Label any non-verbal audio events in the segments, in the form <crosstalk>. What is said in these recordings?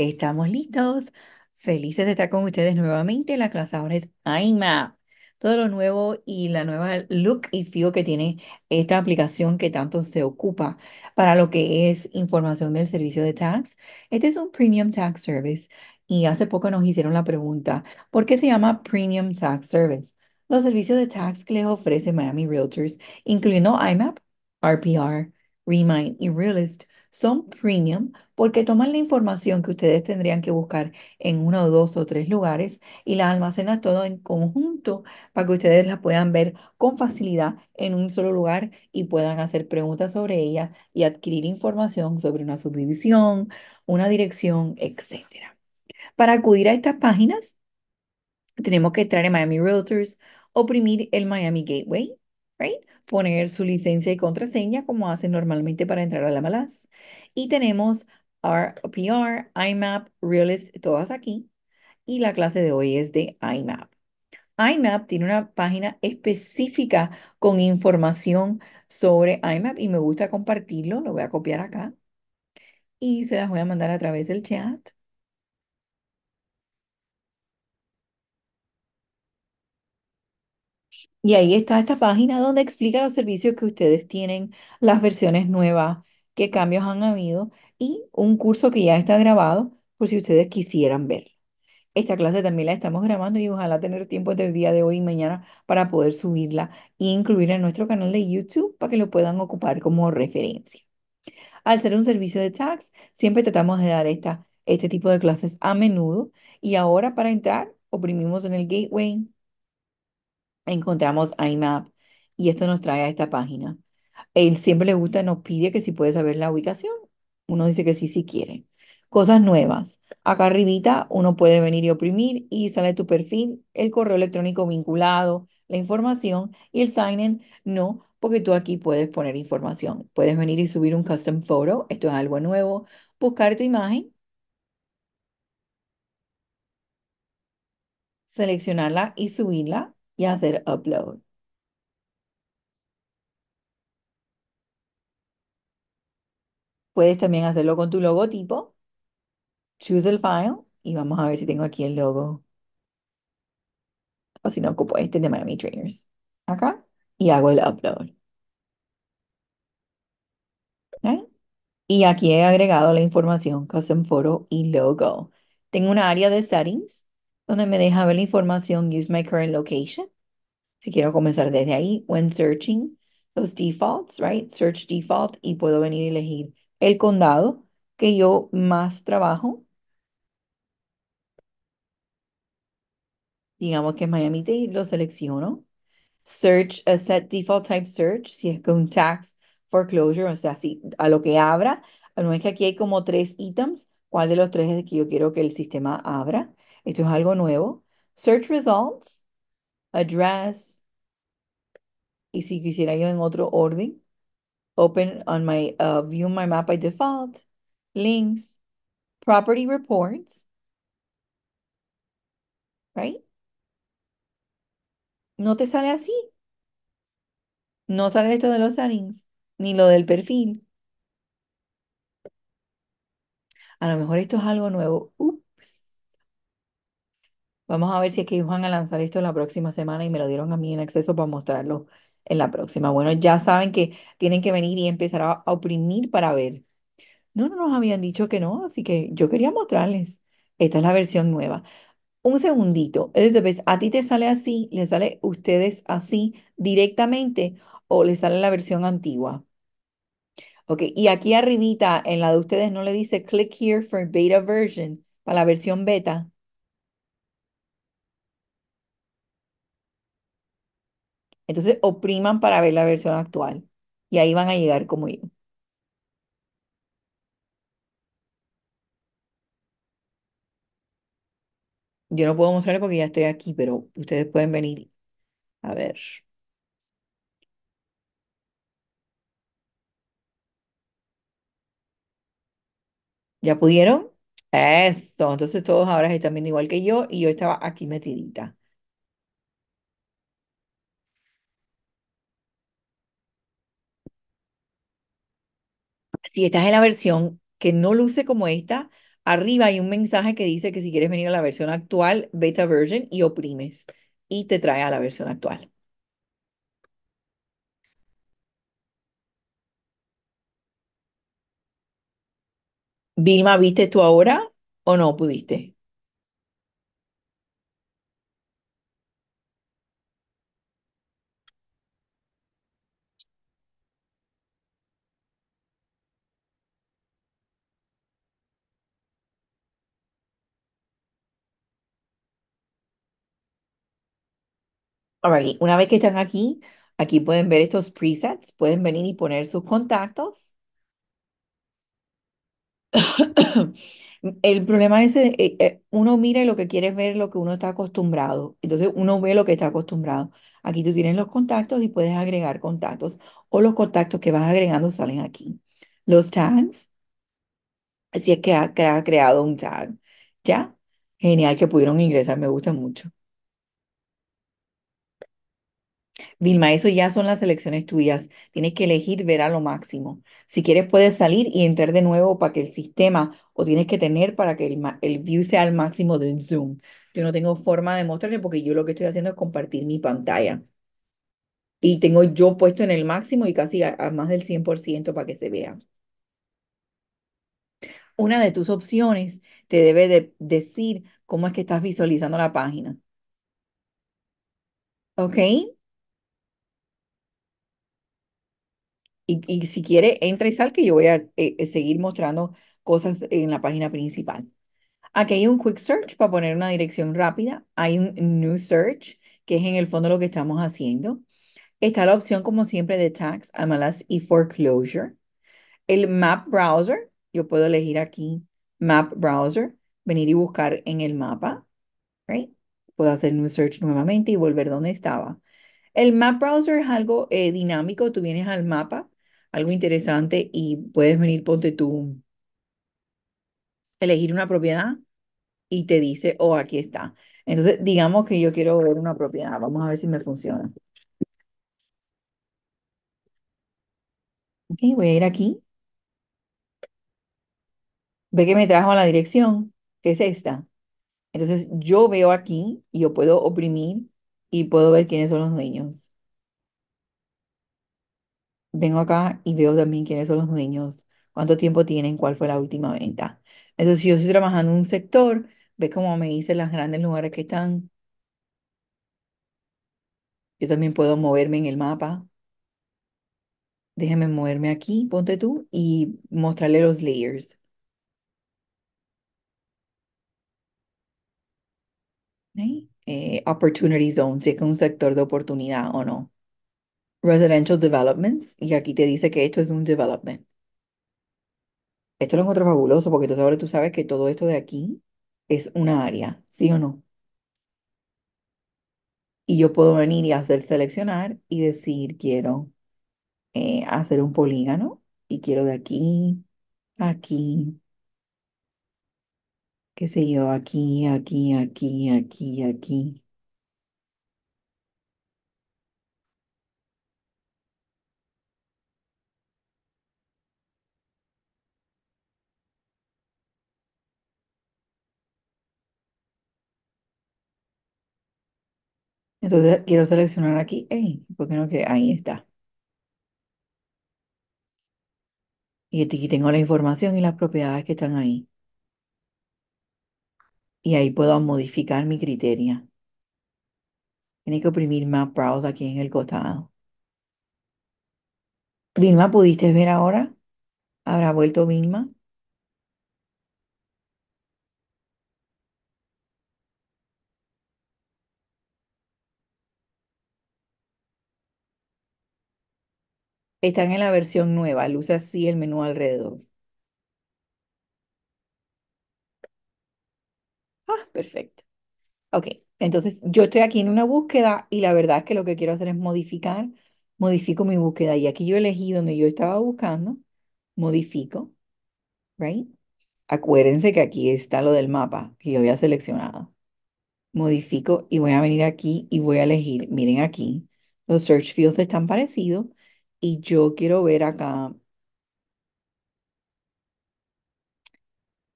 Estamos listos. Felices de estar con ustedes nuevamente. La clase ahora es IMAP. Todo lo nuevo y la nueva look y feel que tiene esta aplicación que tanto se ocupa para lo que es información del servicio de tax. Este es un Premium Tax Service y hace poco nos hicieron la pregunta, ¿por qué se llama Premium Tax Service? Los servicios de tax que les ofrece Miami Realtors, incluyendo IMAP, RPR, Remind y Realist, son premium porque toman la información que ustedes tendrían que buscar en uno, dos o tres lugares y la almacenan todo en conjunto para que ustedes la puedan ver con facilidad en un solo lugar y puedan hacer preguntas sobre ella y adquirir información sobre una subdivisión, una dirección, etc. Para acudir a estas páginas, tenemos que entrar en Miami Realtors, oprimir el Miami Gateway, ¿right? poner su licencia y contraseña como hacen normalmente para entrar a la malas. Y tenemos RPR, IMAP, Realist, todas aquí. Y la clase de hoy es de IMAP. IMAP tiene una página específica con información sobre IMAP y me gusta compartirlo. Lo voy a copiar acá y se las voy a mandar a través del chat. Y ahí está esta página donde explica los servicios que ustedes tienen, las versiones nuevas, qué cambios han habido y un curso que ya está grabado por si ustedes quisieran verlo. Esta clase también la estamos grabando y ojalá tener tiempo entre el día de hoy y mañana para poder subirla e incluirla en nuestro canal de YouTube para que lo puedan ocupar como referencia. Al ser un servicio de tax, siempre tratamos de dar esta, este tipo de clases a menudo y ahora para entrar oprimimos en el gateway encontramos IMAP y esto nos trae a esta página. Él siempre le gusta, nos pide que si puede saber la ubicación. Uno dice que sí, si quiere. Cosas nuevas. Acá arribita uno puede venir y oprimir y sale tu perfil, el correo electrónico vinculado, la información y el sign-in no, porque tú aquí puedes poner información. Puedes venir y subir un custom photo, esto es algo nuevo, buscar tu imagen, seleccionarla y subirla y hacer upload. Puedes también hacerlo con tu logotipo. Choose el file y vamos a ver si tengo aquí el logo. O si no, ocupo este de Miami Trainers. Acá. Y hago el upload. Y aquí he agregado la información Custom Photo y Logo. Tengo una área de settings donde me deja la información Use My Current Location. Si quiero comenzar desde ahí, when searching, los defaults, right? Search default y puedo venir y elegir el condado que yo más trabajo. Digamos que Miami-Dade, lo selecciono. Search, a set default type search, si es con tax foreclosure, o sea, si a lo que abra, no es que aquí hay como tres items, cuál de los tres es el que yo quiero que el sistema abra. Esto es algo nuevo. Search results, address, y si quisiera yo en otro orden, open on my, uh, view my map by default, links, property reports, right? No te sale así. No sale esto de los settings, ni lo del perfil. A lo mejor esto es algo nuevo. Vamos a ver si es que iban a lanzar esto la próxima semana y me lo dieron a mí en acceso para mostrarlo en la próxima. Bueno, ya saben que tienen que venir y empezar a, oprimir para ver. No, no nos habían dicho que no, así que yo quería mostrarles. Esta es la versión nueva. Un segundito, ¿a ti te sale así? ¿Le sale ustedes así directamente o le sale la versión antigua? Ok, y aquí arribita en la de ustedes no le dice click here for beta version, para la versión beta. Entonces opriman para ver la versión actual y ahí van a llegar como yo. Yo no puedo mostrar porque ya estoy aquí, pero ustedes pueden venir. A ver. ¿Ya pudieron? Eso. Entonces todos ahora están viendo igual que yo y yo estaba aquí metidita. si estás en la versión que no luce como esta, arriba hay un mensaje que dice que si quieres venir a la versión actual, beta version, y oprimes y te trae a la versión actual. Vilma, ¿viste tú ahora o no pudiste? una vez que están aquí, aquí pueden ver estos presets, pueden venir y poner sus contactos. El problema es, que eh, eh, eh, uno mira lo que quiere ver, lo que uno está acostumbrado. Entonces uno ve lo que está acostumbrado. Aquí tú tienes los contactos y puedes agregar contactos o los contactos que vas agregando salen aquí. Los tags, Así es que ha creado un tag. ¿Ya? Genial que pudieron ingresar, me gusta mucho. Vilma, eso ya son las elecciones tuyas. Tienes que elegir ver a lo máximo. Si quieres, puedes salir y entrar de nuevo para que el sistema o tienes que tener para que el, view sea al máximo del Zoom. Yo no tengo forma de mostrarle porque yo lo que estoy haciendo es compartir mi pantalla. Y tengo yo puesto en el máximo y casi a, más del 100% para que se vea. Una de tus opciones te debe decir cómo es que estás visualizando la página. ¿Ok? Y, si quiere, entra y sal, que yo voy a eh, eh, seguir mostrando cosas en la página principal. Aquí hay un quick search para poner una dirección rápida. Hay un new search, que es en el fondo lo que estamos haciendo. Está la opción, como siempre, de tax, Amalas y foreclosure. El map browser, yo puedo elegir aquí map browser, venir y buscar en el mapa. Puedo hacer new search nuevamente y volver donde estaba. El map browser es algo eh, dinámico. Tú vienes al mapa algo interesante y puedes venir, ponte tú, elegir una propiedad y te dice, oh, aquí está. Entonces, digamos que yo quiero ver una propiedad. Vamos a ver si me funciona. Ok, voy a ir aquí. Ve que me trajo a la dirección, que es esta. Entonces, yo veo aquí y yo puedo oprimir y puedo ver quiénes son los dueños vengo acá y veo también quiénes son los dueños, cuánto tiempo tienen, cuál fue la última venta. Entonces, si yo estoy trabajando en un sector, ve cómo me dicen las grandes lugares que están. Yo también puedo moverme en el mapa. Déjame moverme aquí, ponte tú, y mostrarle los layers. Eh, opportunity zone, si es un sector de oportunidad o no. Residential Developments, y aquí te dice que esto es un development. Esto lo encuentro fabuloso porque entonces ahora tú sabes que todo esto de aquí es una área, ¿sí o no? Y yo puedo venir y hacer seleccionar y decir quiero eh, hacer un polígono y quiero de aquí, aquí, qué sé yo, aquí, aquí, aquí, aquí, aquí. Entonces quiero seleccionar aquí, no Ahí está. Y aquí tengo la información y las propiedades que están ahí. Y ahí puedo modificar mi criterio. Tiene que oprimir Map Browse aquí en el costado. Vilma, ¿pudiste ver ahora? ¿Habrá vuelto Vilma? Están en la versión nueva, luce así el menú alrededor. Ah, perfecto. Ok, entonces yo estoy aquí en una búsqueda y la verdad es que lo que quiero hacer es modificar, modifico mi búsqueda y aquí yo elegí donde yo estaba buscando, modifico, right? Acuérdense que aquí está lo del mapa que yo había seleccionado. Modifico y voy a venir aquí y voy a elegir, miren aquí, los search fields están parecidos, y yo quiero ver acá,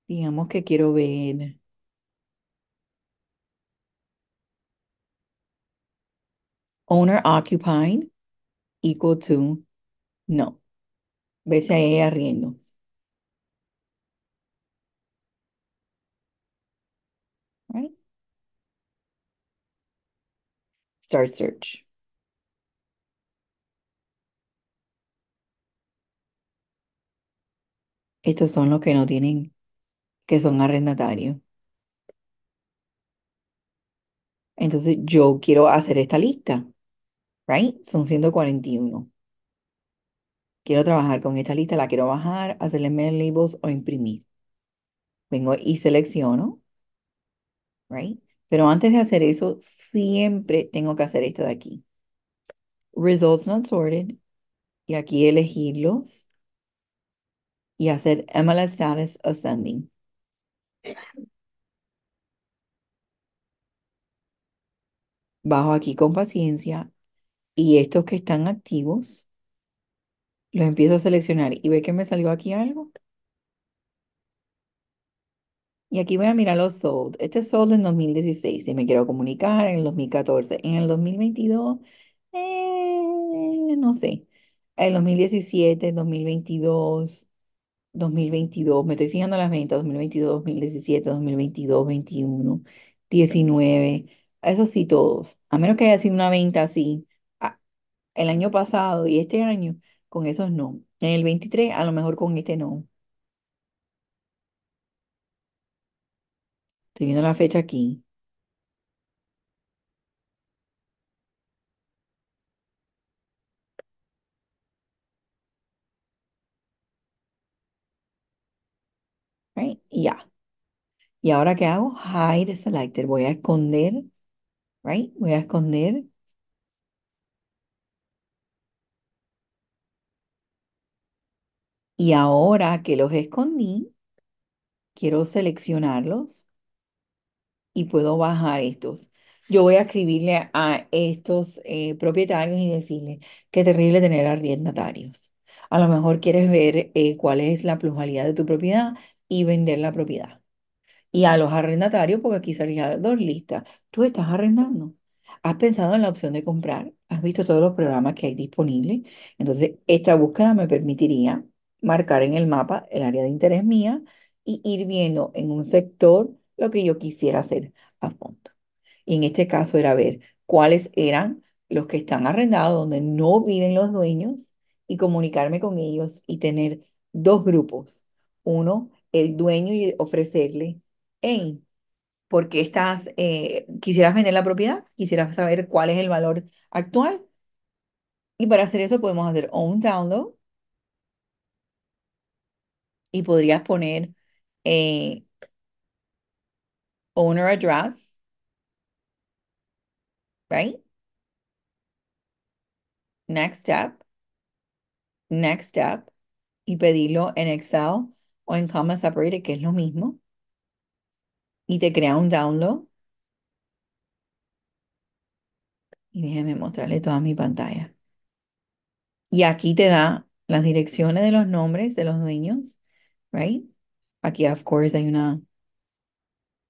digamos que quiero ver, owner occupying equal to, no, ver si hay arriendo. Start search. Estos son los que no tienen, que son arrendatarios. Entonces yo quiero hacer esta lista, ¿right? Son 141. Quiero trabajar con esta lista, la quiero bajar, hacerle mail labels o imprimir. Vengo y selecciono, ¿right? Pero antes de hacer eso, siempre tengo que hacer esto de aquí. Results not sorted. Y aquí elegirlos y hacer MLS status ascending. Bajo aquí con paciencia y estos que están activos, los empiezo a seleccionar y ve que me salió aquí algo. Y aquí voy a mirar los sold. Este es sold en 2016, si me quiero comunicar, en el 2014, en el 2022, eh, no sé, el 2017, 2022, 2022, me estoy fijando las ventas, 2022, 2017, 2022, 2021, 19, eso sí todos, a menos que haya sido una venta así el año pasado y este año, con esos no. En el 23, a lo mejor con este no. Estoy viendo la fecha aquí. Y ahora qué hago hide selected, voy a esconder, Voy a esconder Y ahora que los escondí, quiero seleccionarlos y puedo bajar estos. Yo voy a escribirle a estos eh, propietarios y decirle, qué terrible tener arrendatarios. A lo mejor quieres ver eh, cuál es la pluralidad de tu propiedad y vender la propiedad y a los arrendatarios, porque aquí salía dos listas. Tú estás arrendando. Has pensado en la opción de comprar, has visto todos los programas que hay disponibles. Entonces, esta búsqueda me permitiría marcar en el mapa el área de interés mía y ir viendo en un sector lo que yo quisiera hacer a fondo. Y en este caso era ver cuáles eran los que están arrendados, donde no viven los dueños, y comunicarme con ellos y tener dos grupos. Uno, el dueño y ofrecerle hey, porque estás, eh, quisieras vender la propiedad? ¿Quisieras saber cuál es el valor actual? Y para hacer eso podemos hacer own download y podrías poner eh, owner address, right? Next step, next step, y pedirlo en Excel o en comma separated, que es lo mismo y te crea un download. Y déjeme mostrarle toda mi pantalla. Y aquí te da las direcciones de los nombres de los dueños, right? Aquí, of course, hay una,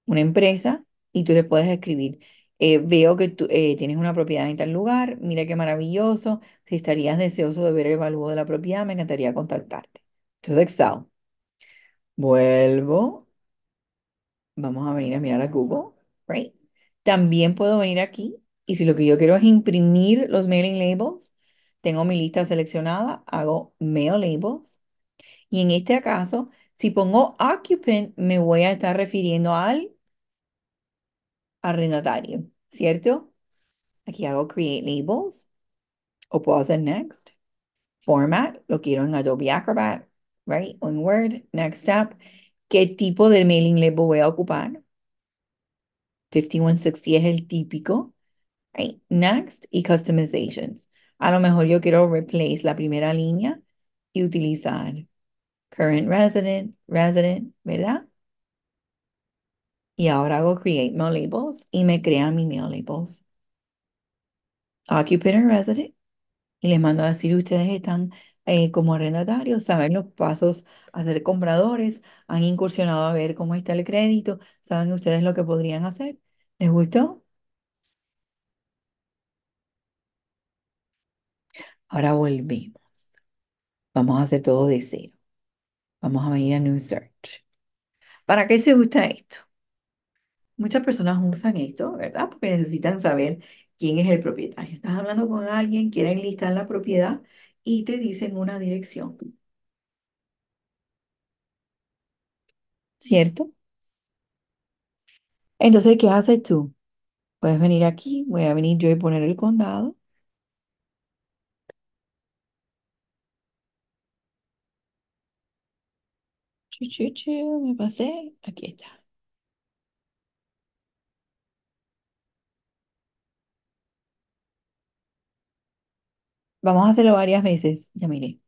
una empresa y tú le puedes escribir. Eh, veo que tú eh, tienes una propiedad en tal lugar, mira qué maravilloso. Si estarías deseoso de ver el valor de la propiedad, me encantaría contactarte. Entonces, Excel. Vuelvo Vamos a venir a mirar a Google, right? También puedo venir aquí y si lo que yo quiero es imprimir los mailing labels, tengo mi lista seleccionada, hago mail labels. Y en este caso, si pongo occupant, me voy a estar refiriendo al arrendatario, ¿cierto? Aquí hago create labels o puedo hacer next. Format, lo quiero en Adobe Acrobat, right? O en Word, next step qué tipo de mailing label voy a ocupar. 5160 es el típico. Next y customizations. A lo mejor yo quiero replace la primera línea y utilizar current resident, resident, ¿verdad? Y ahora hago create mail labels y me crea mi mail labels. Occupant resident. Y les mando a decir ustedes están eh, como arrendatarios, saben los pasos a ser compradores, han incursionado a ver cómo está el crédito, saben ustedes lo que podrían hacer. ¿Les gustó? Ahora volvemos. Vamos a hacer todo de cero. Vamos a venir a New Search. ¿Para qué se usa esto? Muchas personas usan esto, ¿verdad? Porque necesitan saber quién es el propietario. Estás hablando con alguien, quieren listar la propiedad, y te dicen una dirección. ¿Cierto? Entonces, ¿qué haces tú? Puedes venir aquí, voy a venir yo y poner el condado. Chuchu, me pasé, aquí está. Vamos a hacerlo varias veces, Ya miré,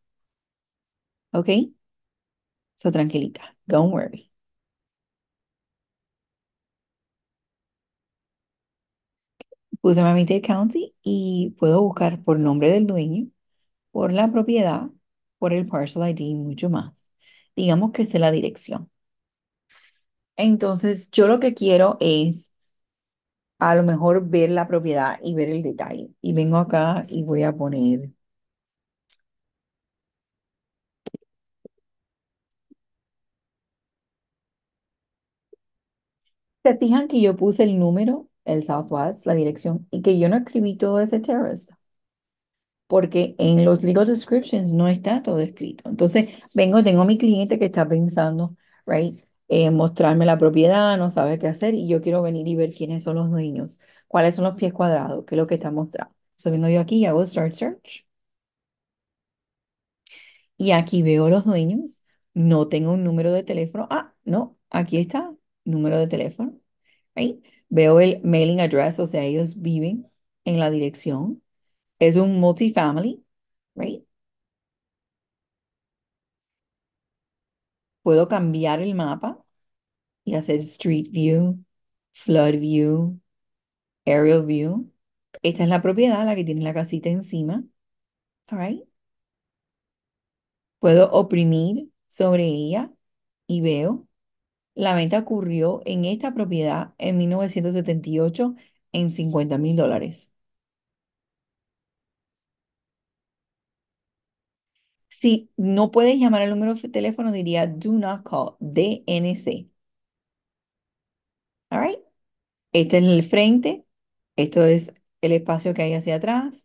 ¿Ok? So, tranquilita. Don't worry. Puse Miami-Dade County y puedo buscar por nombre del dueño, por la propiedad, por el parcel ID y mucho más. Digamos que es la dirección. Entonces, yo lo que quiero es a lo mejor ver la propiedad y ver el detalle. Y vengo acá y voy a poner... ¿Se fijan que yo puse el número, el Southwest, la dirección, y que yo no escribí todo ese terrace? Porque en los legal descriptions no está todo escrito. Entonces, vengo, tengo a mi cliente que está pensando, right, eh, mostrarme la propiedad, no sabe qué hacer y yo quiero venir y ver quiénes son los dueños, cuáles son los pies cuadrados, qué es lo que está mostrado. Subiendo yo aquí y hago Start Search. Y aquí veo los dueños. No tengo un número de teléfono. Ah, no, aquí está, número de teléfono. Veo el mailing address, o sea, ellos viven en la dirección. Es un multifamily, right? Puedo cambiar el mapa y hacer Street View, Flood View, Aerial View. Esta es la propiedad, la que tiene la casita encima. All Puedo oprimir sobre ella y veo. La venta ocurrió en esta propiedad en 1978 en 50 mil dólares. Si no puedes llamar al número de teléfono, diría do not call, DNC. Este es el frente. Esto es el espacio que hay hacia atrás.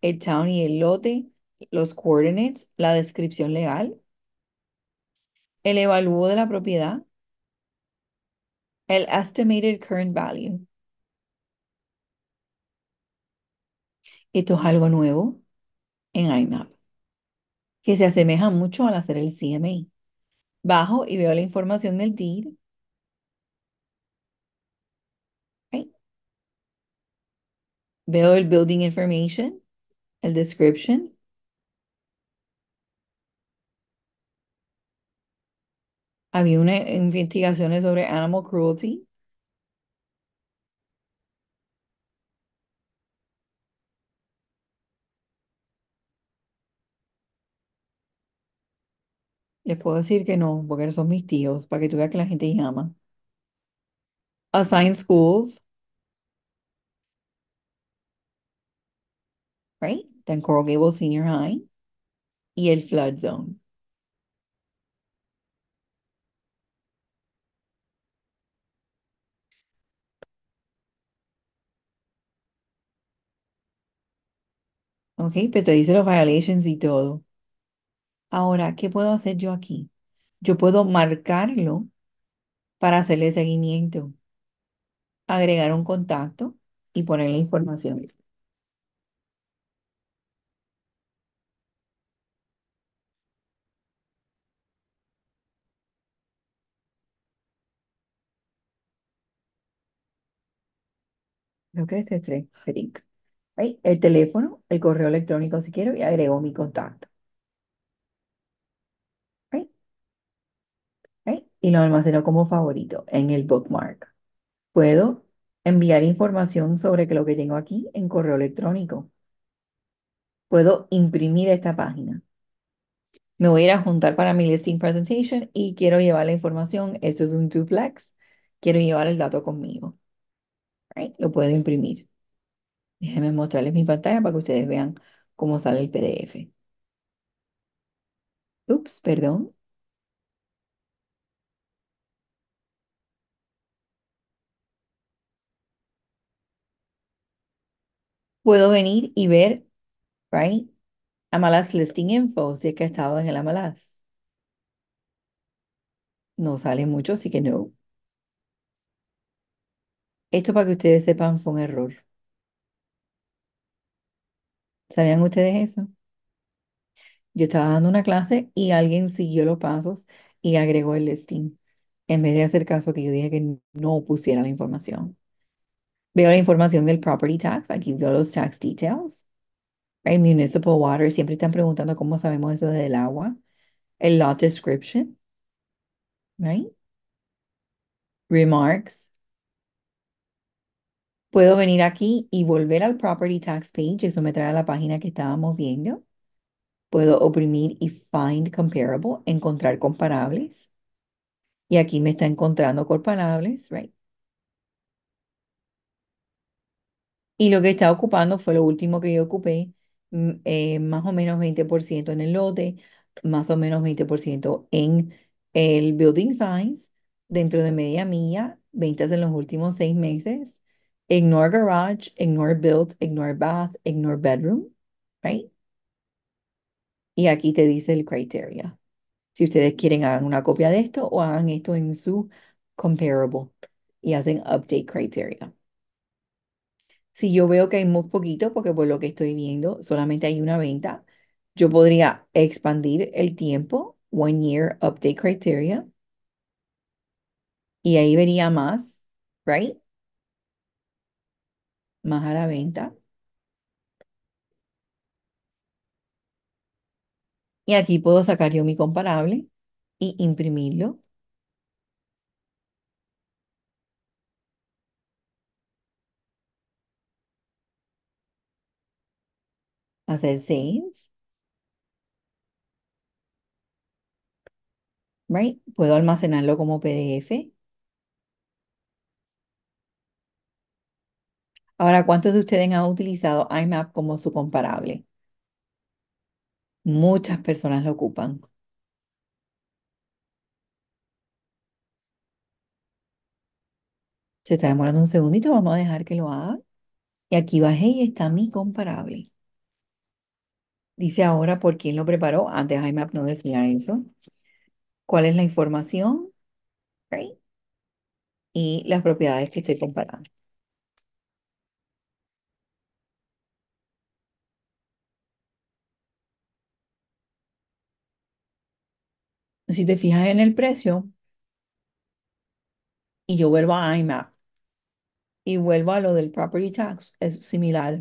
El town y el lote. Los coordinates. La descripción legal. El evalúo de la propiedad. El estimated current value. Esto es algo nuevo en IMAP, que se asemeja mucho al hacer el CMI. Bajo y veo la información del deed Veo el building information, el description. Había una investigación sobre animal cruelty. Les puedo decir que no, porque son mis tíos, para que tú veas que la gente llama. Assign schools. right? then Coral Gables Senior High y el Flood Zone. Ok, pero te dice los violations y todo. Ahora, ¿qué puedo hacer yo aquí? Yo puedo marcarlo para hacerle seguimiento, agregar un contacto y poner la información. creo que este es este El teléfono, el correo electrónico si quiero y agrego mi contacto. Y lo almaceno como favorito en el bookmark. Puedo enviar información sobre lo que tengo aquí en correo electrónico. Puedo imprimir esta página. Me voy a ir a juntar para mi listing presentation y quiero llevar la información. Esto es un duplex. Quiero llevar el dato conmigo lo puedo imprimir. Déjenme mostrarles mi pantalla para que ustedes vean cómo sale el PDF. Ups, perdón. Puedo venir y ver, right, Amalas Listing Info, si es que ha estado en el Amalas. No sale mucho, así que no. Esto para que ustedes sepan fue un error. ¿Sabían ustedes eso? Yo estaba dando una clase y alguien siguió los pasos y agregó el listing en vez de hacer caso que yo dije que no pusiera la información. Veo la información del property tax, aquí veo los tax details. Right? Municipal water, siempre están preguntando cómo sabemos eso del agua. El lot description. Right? Remarks, Puedo venir aquí y volver al Property Tax Page. Eso me trae a la página que estábamos viendo. Puedo oprimir y Find Comparable, encontrar comparables. Y aquí me está encontrando comparables, right? Y lo que está ocupando fue lo último que yo ocupé, mm, eh, más o menos 20% en el lote, más o menos 20% en el building size, dentro de media milla, ventas en los últimos seis meses, ignore garage, ignore built, ignore bath, ignore bedroom, right? Y aquí te dice el criteria. Si ustedes quieren, hagan una copia de esto o hagan esto en su comparable y hacen update criteria. Si yo veo que hay muy poquito, porque por lo que estoy viendo solamente hay una venta, yo podría expandir el tiempo, one year update criteria, y ahí vería más, right? más a la venta. Y aquí puedo sacar yo mi comparable y imprimirlo. Hacer save. Right. Puedo almacenarlo como PDF Ahora, ¿cuántos de ustedes han utilizado IMAP como su comparable? Muchas personas lo ocupan. Se está demorando un segundito, vamos a dejar que lo haga. Y aquí bajé y está mi comparable. Dice ahora por quién lo preparó. Antes IMAP no decía eso. ¿Cuál es la información? Y las propiedades que estoy comparando. Si te fijas en el precio, y yo vuelvo a IMAP y vuelvo a lo del property tax, es similar.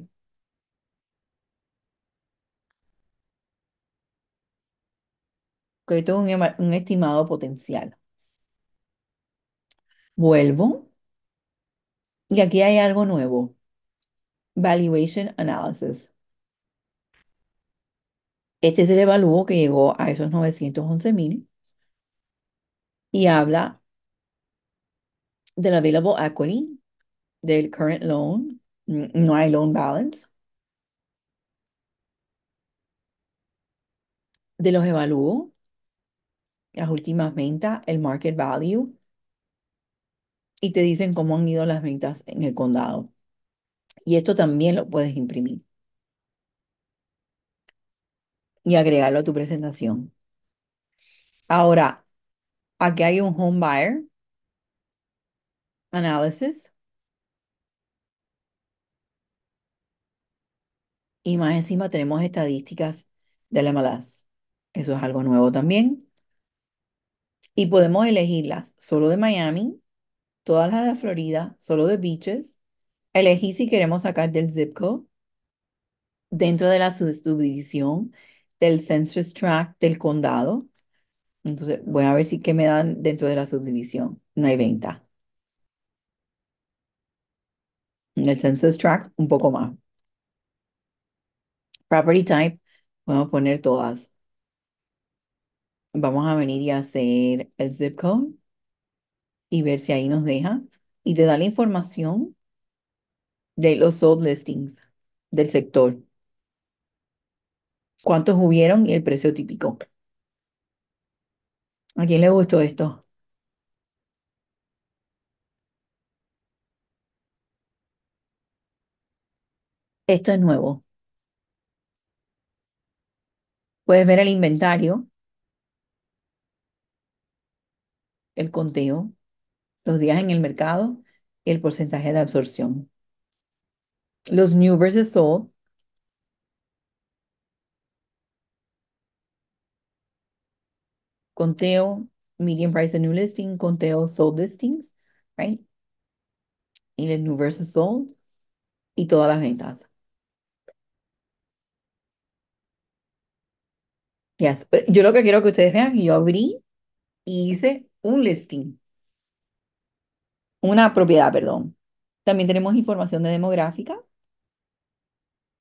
que esto es un, estimado potencial. Vuelvo. Y aquí hay algo nuevo. Valuation Analysis. Este es el evalúo que llegó a esos 911 mil y habla del available equity, del current loan, mm, no hay loan balance, de los evalúo las últimas ventas, el market value, y te dicen cómo han ido las ventas en el condado. Y esto también lo puedes imprimir y agregarlo a tu presentación. Ahora, Aquí hay un home buyer analysis. Y más encima tenemos estadísticas la MLS. Eso es algo nuevo también. Y podemos elegirlas solo de Miami, todas las de Florida, solo de Beaches. Elegir si queremos sacar del zip code, dentro de la subdivisión, del census tract, del condado. Entonces voy a ver si qué me dan dentro de la subdivisión. No hay venta. En el census track, un poco más. Property type, vamos a poner todas. Vamos a venir y hacer el zip code y ver si ahí nos deja. Y te da la información de los sold listings del sector. ¿Cuántos hubieron y el precio típico? ¿A quién le gustó esto? Esto es nuevo. Puedes ver el inventario, el conteo, los días en el mercado y el porcentaje de absorción. Los new versus old conteo median price and new listing, conteo sold listings, right? Y el new versus sold y todas las ventas. Yes, yo lo que quiero que ustedes vean yo abrí y hice un listing. Una propiedad, perdón. También tenemos información de demográfica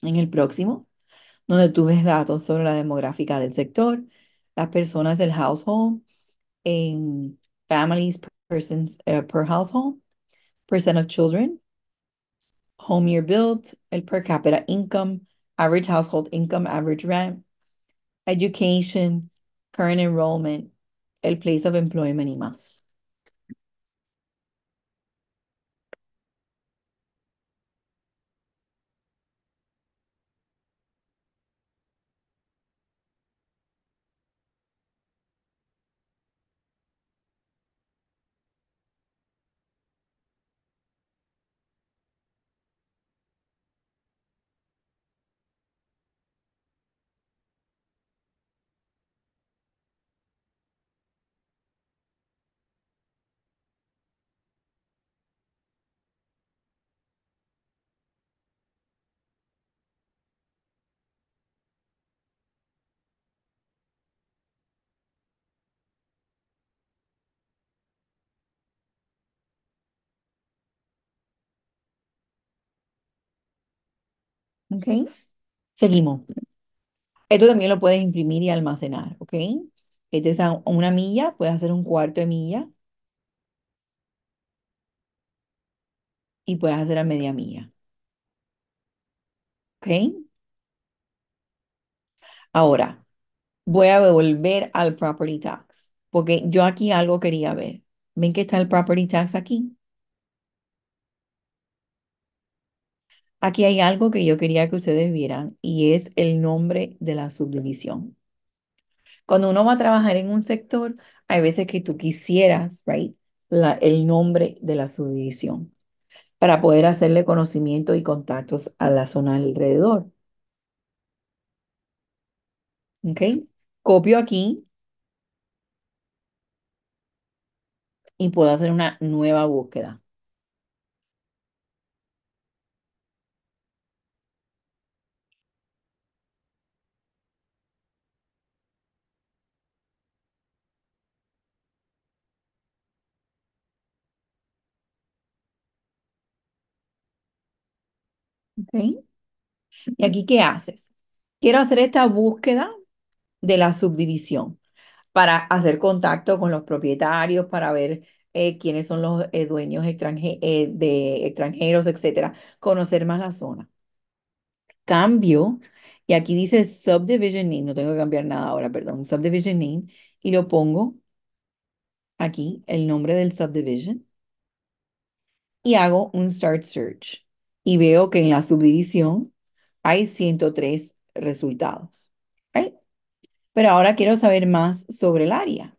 en el próximo, donde tú ves datos sobre la demográfica del sector, las personas del household in families, persons uh, per household, percent of children, home year built, el per capita income, average household income, average rent, education, current enrollment, el place of employment y más. ¿ok? Seguimos. Esto también lo puedes imprimir y almacenar, ¿ok? Este es una milla, puedes hacer un cuarto de milla. Y puedes hacer a media milla. ¿Ok? Ahora, voy a volver al property tax, porque yo aquí algo quería ver. ¿Ven que está el property tax aquí? Aquí hay algo que yo quería que ustedes vieran y es el nombre de la subdivisión. Cuando uno va a trabajar en un sector, hay veces que tú quisieras, right, el nombre de la subdivisión para poder hacerle conocimiento y contactos a la zona alrededor. ¿Ok? Copio aquí y puedo hacer una nueva búsqueda. ¿Y aquí qué haces? Quiero hacer esta búsqueda de la subdivisión para hacer contacto con los propietarios, para ver eh, quiénes son los eh, dueños eh, extranjeros, etcétera, conocer más la zona. Cambio, y aquí dice subdivision name, no tengo que cambiar nada ahora, perdón, subdivision name, y lo pongo aquí, el nombre del subdivision, y hago un start search y veo que en la subdivisión hay 103 resultados. Pero ahora quiero saber más sobre el área.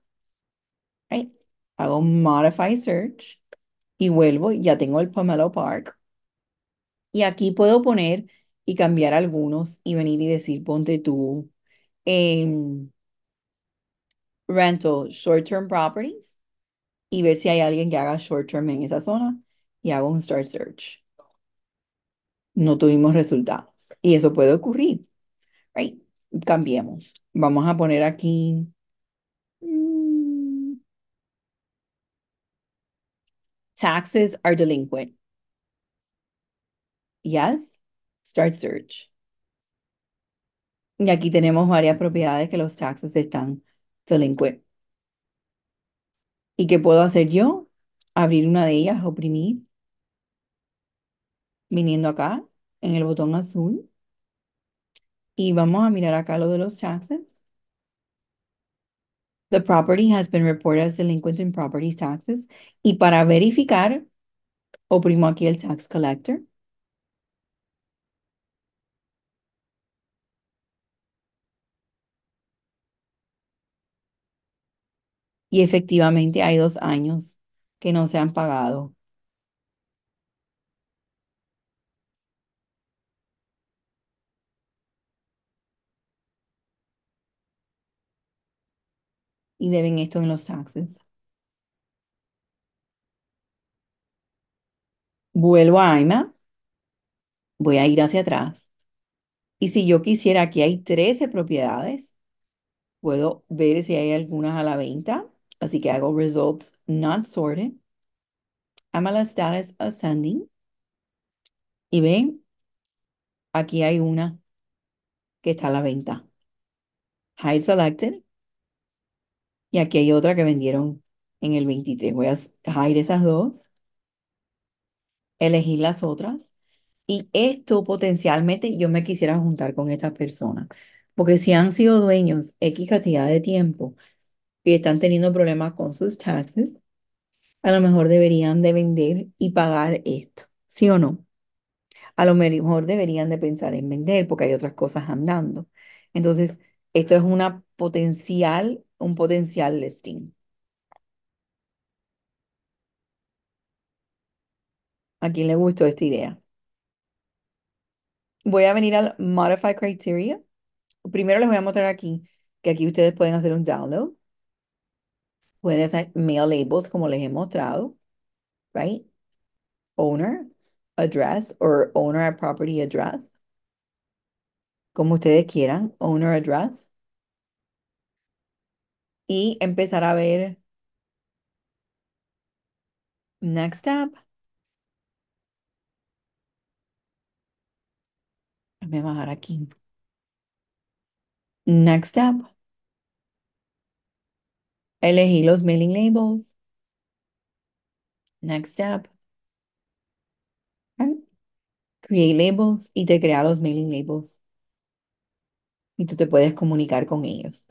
Hago Modify Search y vuelvo, ya tengo el Pomelo Park. Y aquí puedo poner y cambiar algunos y venir y decir, ponte tú, rental short-term properties y ver si hay alguien que haga short-term en esa zona y hago un start search no tuvimos resultados. Y eso puede ocurrir. Right? Cambiemos. Vamos a poner aquí. Mm, taxes are delinquent. Yes. Start search. Y aquí tenemos varias propiedades que los taxes están delinquent. ¿Y qué puedo hacer yo? Abrir una de ellas, oprimir viniendo acá en el botón azul y vamos a mirar acá lo de los taxes. The property has been reported as delinquent in property taxes. Y para verificar, oprimo aquí el tax collector. Y efectivamente hay dos años que no se han pagado y deben esto en los taxes. Vuelvo a AIMA, voy a ir hacia atrás. Y si yo quisiera, aquí hay 13 propiedades, puedo ver si hay algunas a la venta. Así que hago results not sorted. Amala status ascending. Y ven, aquí hay una que está a la venta. high selected. Y aquí hay otra que vendieron en el 23. Voy a dejar esas dos, elegir las otras. Y esto potencialmente yo me quisiera juntar con estas personas, porque si han sido dueños X cantidad de tiempo y están teniendo problemas con sus taxes, a lo mejor deberían de vender y pagar esto, ¿sí o no? A lo mejor deberían de pensar en vender porque hay otras cosas andando. Entonces, esto es una potencial un potencial listing. ¿A quién le gustó esta idea? Voy a venir al Modify Criteria. Primero les voy a mostrar aquí que aquí ustedes pueden hacer un download. Pueden hacer mail labels como les he mostrado, right? Owner, address, or owner at property address. Como ustedes quieran, owner address y empezar a ver next up. me bajar aquí. Next up. Elegí los mailing labels. Next up. create labels y te crea los mailing labels. Y tú te puedes comunicar con ellos.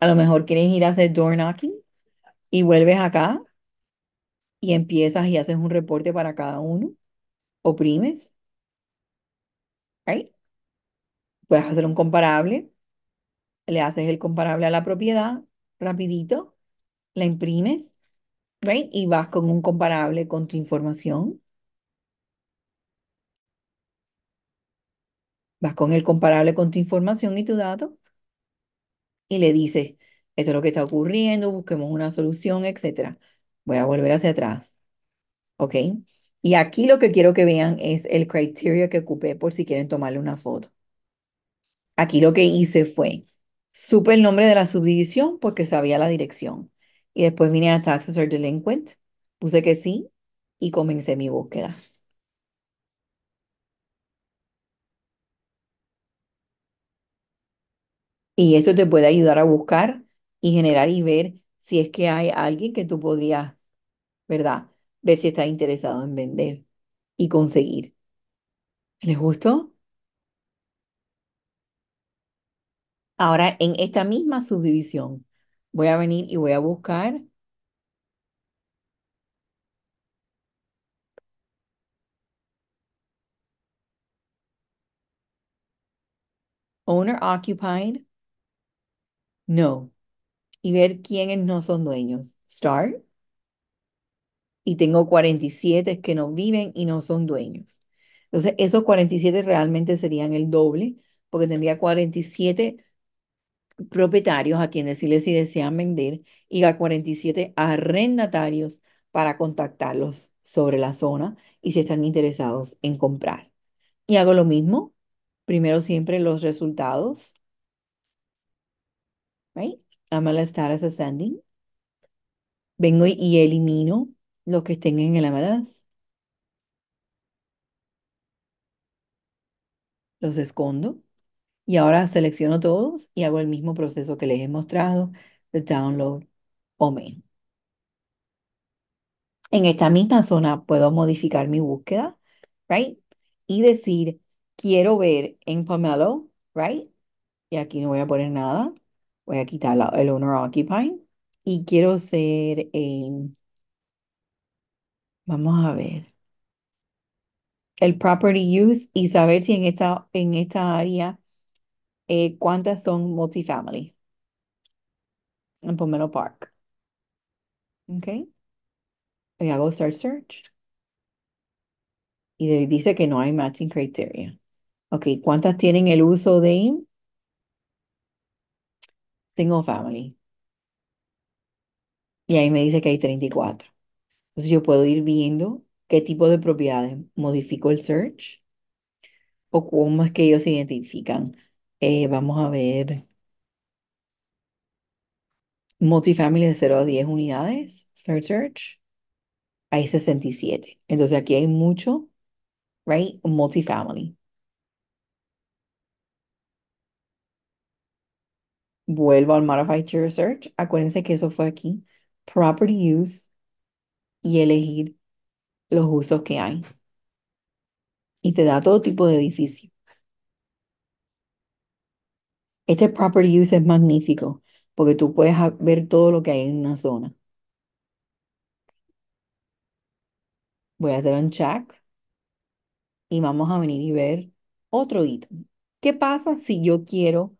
A lo mejor quieres ir a hacer door knocking y vuelves acá y empiezas y haces un reporte para cada uno. Oprimes. Right? Puedes hacer un comparable. Le haces el comparable a la propiedad rapidito. La imprimes. Right? Y vas con un comparable con tu información. Vas con el comparable con tu información y tu dato y le dice, esto es lo que está ocurriendo, busquemos una solución, etc. Voy a volver hacia atrás. ¿Ok? Y aquí lo que quiero que vean es el criterio que ocupé por si quieren tomarle una foto. Aquí lo que hice fue, supe el nombre de la subdivisión porque sabía la dirección. Y después vine a Taxes or Delinquent, puse que sí y comencé mi búsqueda. Y esto te puede ayudar a buscar y generar y ver si es que hay alguien que tú podrías, ¿verdad? Ver si está interesado en vender y conseguir. ¿Les gustó? Ahora, en esta misma subdivisión, voy a venir y voy a buscar owner occupied no, y ver quiénes no son dueños. Start. Y tengo 47 que no viven y no son dueños. Entonces, esos 47 realmente serían el doble, porque tendría 47 propietarios a quienes decirles si desean vender y a 47 arrendatarios para contactarlos sobre la zona y si están interesados en comprar. Y hago lo mismo, primero siempre los resultados right? Amala ascending. Vengo y elimino los que estén en el Amalas. Los escondo. Y ahora selecciono todos y hago el mismo proceso que les he mostrado de download o men. En esta misma zona puedo modificar mi búsqueda, right? Y decir, quiero ver en Pomelo, right? Y aquí no voy a poner nada voy a quitar el owner occupying y quiero ser en, eh, vamos a ver, el property use y saber si en esta, en esta área eh, cuántas son multifamily en Pomelo Park. Ok. Y hago start search. Y dice que no hay matching criteria. Ok, ¿cuántas tienen el uso de single family. Y ahí me dice que hay 34. Entonces yo puedo ir viendo qué tipo de propiedades modifico el search o cómo es que ellos se identifican. Eh, vamos a ver. Multifamily de 0 a 10 unidades, Start Search. Hay 67. Entonces aquí hay mucho, right? Multifamily. vuelvo al Modify Tier Search. Acuérdense que eso fue aquí. Property Use y elegir los usos que hay. Y te da todo tipo de edificio. Este Property Use es magnífico porque tú puedes ver todo lo que hay en una zona. Voy a hacer un check y vamos a venir y ver otro ítem. ¿Qué pasa si yo quiero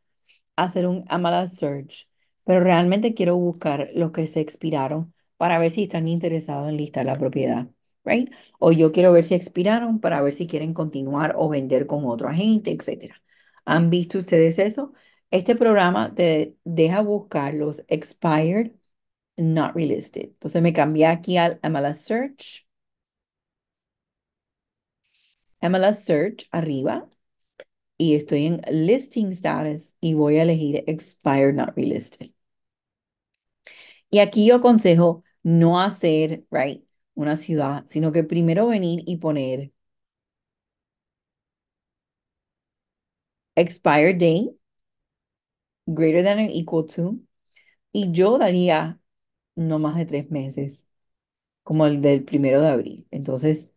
hacer un MLS Search, pero realmente quiero buscar los que se expiraron para ver si están interesados en listar la propiedad, right? O yo quiero ver si expiraron para ver si quieren continuar o vender con otro agente, etc. ¿Han visto ustedes eso? Este programa te deja buscar los expired, not relisted. Entonces me cambié aquí al MLS Search. MLS Search arriba y estoy en listing status y voy a elegir expired not relisted. Y aquí yo aconsejo no hacer, right, una ciudad, sino que primero venir y poner expired date greater than or equal to y yo daría no más de tres meses, como el del primero de abril. Entonces,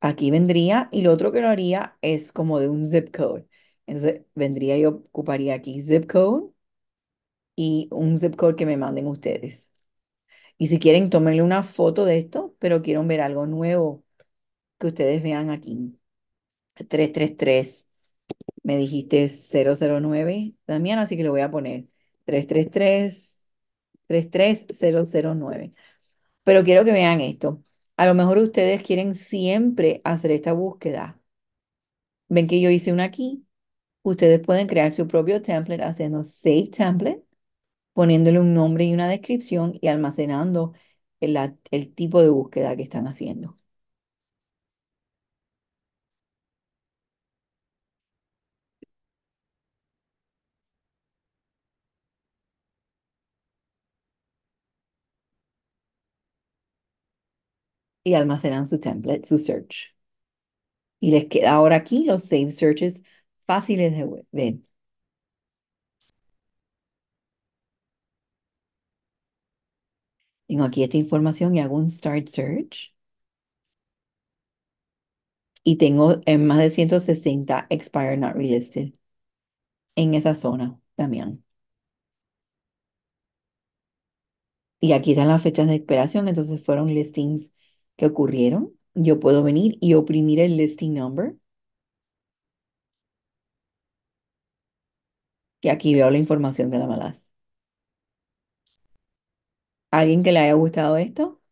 aquí vendría y lo otro que lo haría es como de un zip code. Entonces vendría yo, ocuparía aquí zip code y un zip code que me manden ustedes. Y si quieren, tómenle una foto de esto, pero quiero ver algo nuevo que ustedes vean aquí. 333, me dijiste 009, también así que lo voy a poner 333, 33009. Pero quiero que vean esto. A lo mejor ustedes quieren siempre hacer esta búsqueda. Ven que yo hice una aquí Ustedes pueden crear su propio template haciendo Save Template, poniéndole un nombre y una descripción y almacenando el, tipo de búsqueda que están haciendo. Y almacenan su template, su search. Y les queda ahora aquí los Save Searches fáciles de ver. Tengo aquí esta información y hago un Start Search. Y tengo en eh, más de 160 Expired Not Relisted en esa zona, también. Y aquí están las fechas de expiración, entonces fueron listings que ocurrieron. Yo puedo venir y oprimir el listing number que aquí veo la información de la malaz. ¿Alguien que le haya gustado esto?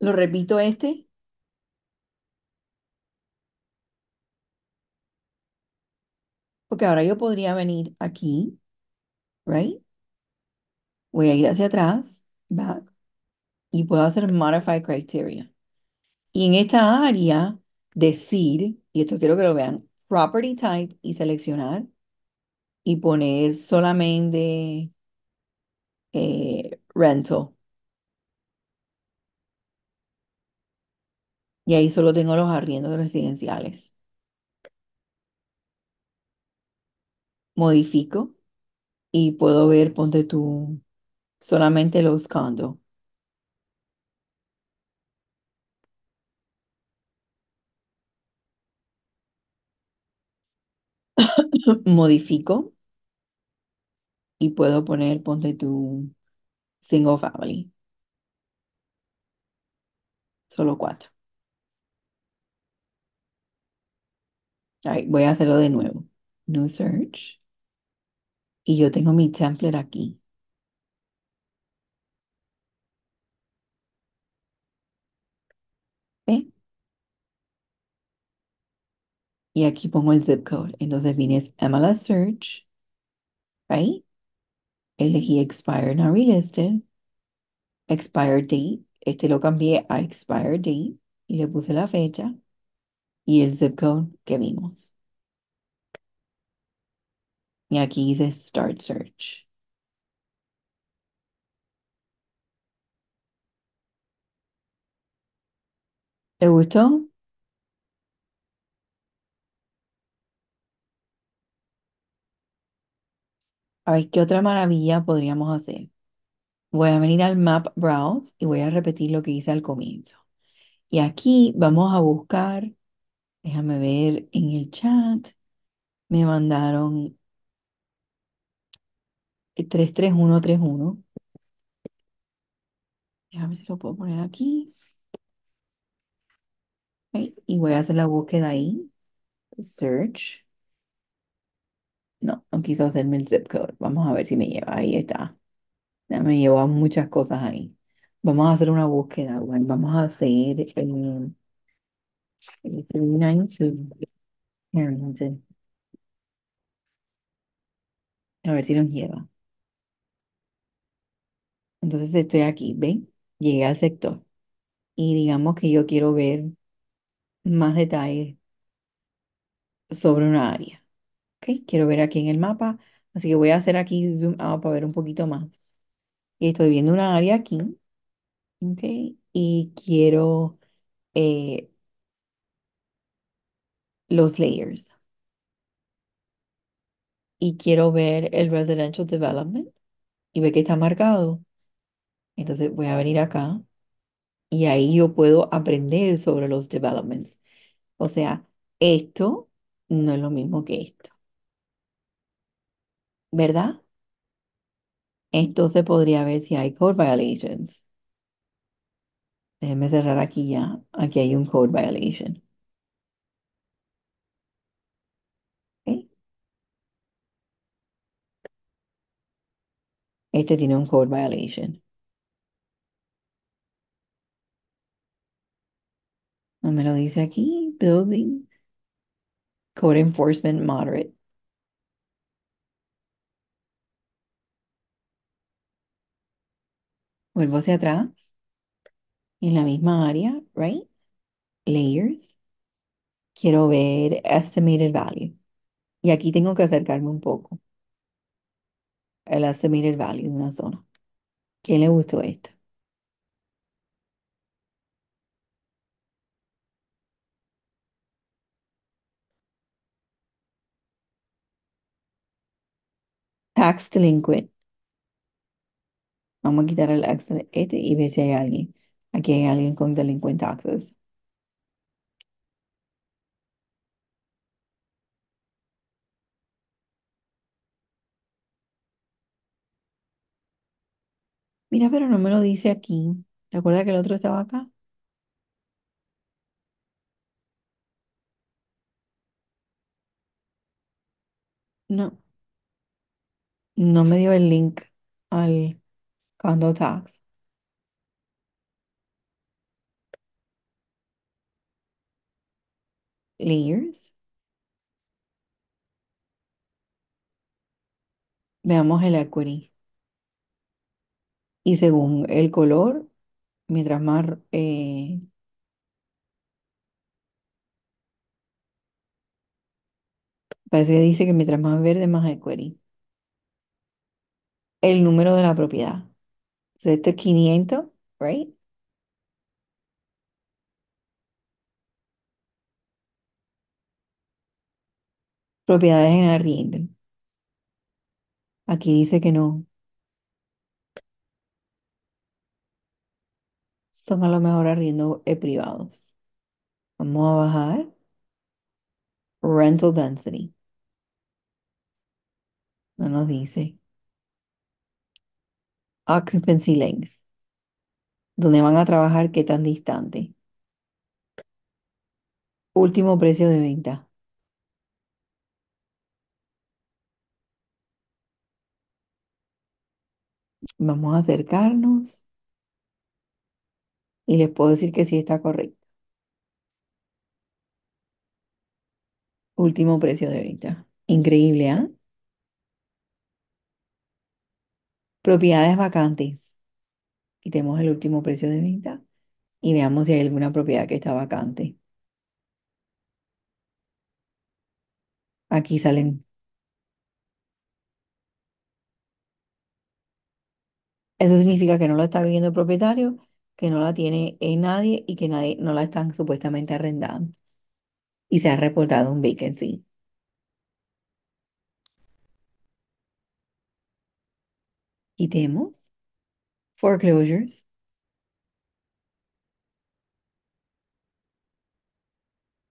Lo repito este. Porque ahora yo podría venir aquí, right? Voy a ir hacia atrás, back, y puedo hacer modify criteria. Y en esta área, decir, y esto quiero que lo vean, property type y seleccionar y poner solamente eh, rental. Y ahí solo tengo los arriendos residenciales. modifico y puedo ver, ponte tú, solamente los buscando. <coughs> modifico y puedo poner, ponte tu single family. Solo cuatro. voy a hacerlo de nuevo. New search y yo tengo mi template aquí. ¿Ve? Y aquí pongo el zip code. Entonces vine MLS Search, right? Elegí Expire Now Relisted, Expire Date. Este lo cambié a Expire Date y le puse la fecha y el zip code que vimos. Y aquí dice Start Search. ¿Te gustó? A ver, ¿qué otra maravilla podríamos hacer? Voy a venir al Map Browse y voy a repetir lo que hice al comienzo. Y aquí vamos a buscar, déjame ver en el chat, me mandaron 33131. Déjame ver si lo puedo poner aquí. Y voy a hacer la búsqueda ahí. Search. No, no quiso hacerme el zip code. Vamos a ver si me lleva. Ahí está. Ya me a muchas cosas ahí. Vamos a hacer una búsqueda. Bueno, vamos a hacer eh, el, 392 A ver si nos lleva. Entonces estoy aquí, ¿ven? Llegué al sector y digamos que yo quiero ver más detalles sobre una área. ¿Ok? Quiero ver aquí en el mapa, así que voy a hacer aquí zoom out para ver un poquito más. Y estoy viendo una área aquí, ¿ok? Y quiero eh, los layers. Y quiero ver el residential development y ve que está marcado. Entonces voy a venir acá y ahí yo puedo aprender sobre los developments. O sea, esto no es lo mismo que esto. ¿Verdad? Entonces podría ver si hay code violations. Déjenme cerrar aquí ya. Aquí hay un code violation. ¿Eh? Este tiene un code violation. me lo dice aquí. Building. Code enforcement moderate. Vuelvo hacia atrás. En la misma área, right? Layers. Quiero ver estimated value. Y aquí tengo que acercarme un poco. El estimated value de una zona. ¿Quién le gustó esto? Tax delinquent. Vamos a quitar el excel este y ver si hay alguien. Aquí hay alguien con delinquent taxes. Mira, pero no me lo dice aquí. ¿Te acuerdas que el otro estaba acá? No. No me dio el link al Condo Tax. Layers. Veamos el equity. Y según el color, mientras más eh, parece que dice que mientras más verde, más equity el número de la propiedad. Este 500, right? Propiedades en arriendo. Aquí dice que no. Son a lo mejor arriendo eh, privados. Vamos a bajar. Rental density. No nos dice. Occupancy length. Donde van a trabajar qué tan distante. Último precio de venta. Vamos a acercarnos. Y les puedo decir que sí está correcto. Último precio de venta. Increíble, ¿ah? Propiedades vacantes. Quitemos el último precio de venta y veamos si hay alguna propiedad que está vacante. Aquí salen. Eso significa que no lo está viviendo el propietario, que no la tiene en eh, nadie y que nadie no la están supuestamente arrendando. Y se ha reportado un vacancy. Quitemos. Foreclosures.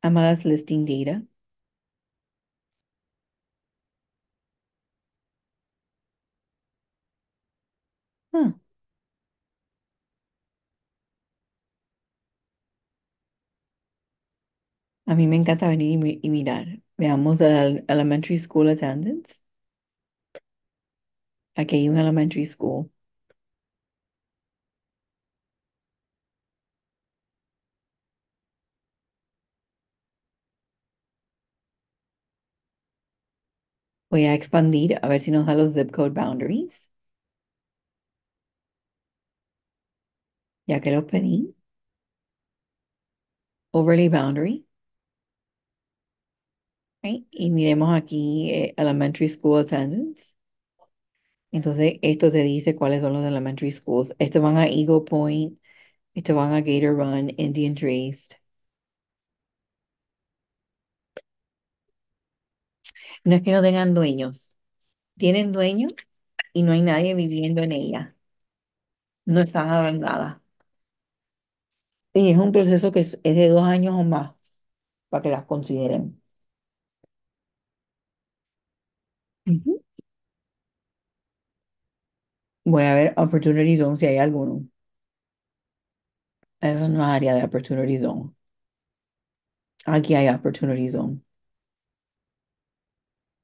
Amadas listing data. Ah. A mí me encanta venir y, mirar. Veamos el elementary school attendance. at Gayum Elementary School. Voy a expandir a ver si nos da los zip code boundaries. Ya que lo pedí. Overlay boundary. Right, Y miremos aquí eh, elementary school attendance. Entonces, esto te dice cuáles son los elementary schools. Estos van a Eagle Point, estos van a Gator Run, Indian Trace. No es que no tengan dueños. Tienen dueños y no hay nadie viviendo en ella. No están arrendadas. Y es un proceso que es, de dos años o más para que las consideren. Voy a ver Opportunity Zone si hay alguno. Esa no área de Opportunity Zone. Aquí hay Opportunity Zone.